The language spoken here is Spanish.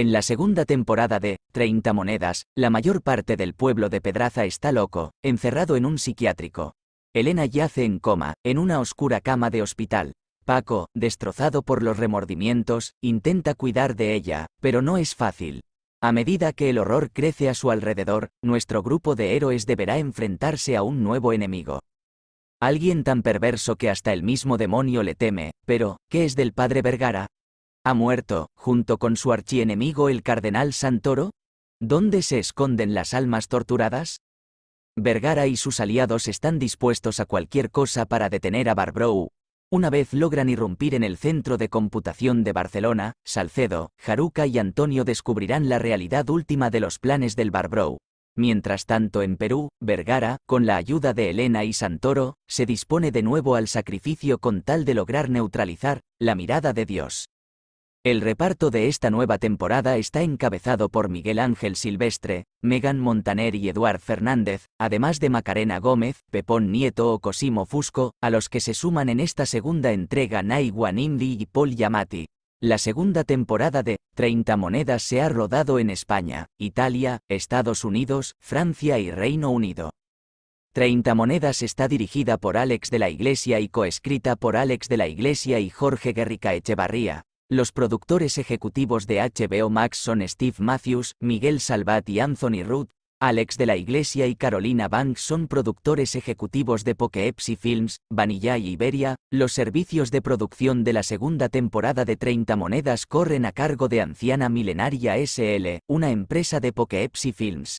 En la segunda temporada de 30 monedas, la mayor parte del pueblo de Pedraza está loco, encerrado en un psiquiátrico. Elena yace en coma, en una oscura cama de hospital. Paco, destrozado por los remordimientos, intenta cuidar de ella, pero no es fácil. A medida que el horror crece a su alrededor, nuestro grupo de héroes deberá enfrentarse a un nuevo enemigo. Alguien tan perverso que hasta el mismo demonio le teme, pero, ¿qué es del padre Vergara? ha muerto, junto con su archienemigo el cardenal Santoro? ¿Dónde se esconden las almas torturadas? Vergara y sus aliados están dispuestos a cualquier cosa para detener a Barbrou. Una vez logran irrumpir en el centro de computación de Barcelona, Salcedo, Jaruca y Antonio descubrirán la realidad última de los planes del Barbrou. Mientras tanto en Perú, Vergara, con la ayuda de Elena y Santoro, se dispone de nuevo al sacrificio con tal de lograr neutralizar la mirada de Dios. El reparto de esta nueva temporada está encabezado por Miguel Ángel Silvestre, Megan Montaner y Eduard Fernández, además de Macarena Gómez, Pepón Nieto o Cosimo Fusco, a los que se suman en esta segunda entrega Nai Indi y Paul Yamati. La segunda temporada de 30 Monedas se ha rodado en España, Italia, Estados Unidos, Francia y Reino Unido. 30 Monedas está dirigida por Alex de la Iglesia y coescrita por Alex de la Iglesia y Jorge Guerrica Echevarría, los productores ejecutivos de HBO Max son Steve Matthews, Miguel Salvat y Anthony Ruth, Alex de la Iglesia y Carolina Banks son productores ejecutivos de PokeEPSY Films, Vanilla y Iberia. Los servicios de producción de la segunda temporada de 30 Monedas corren a cargo de Anciana Milenaria SL, una empresa de PokeEPSY Films.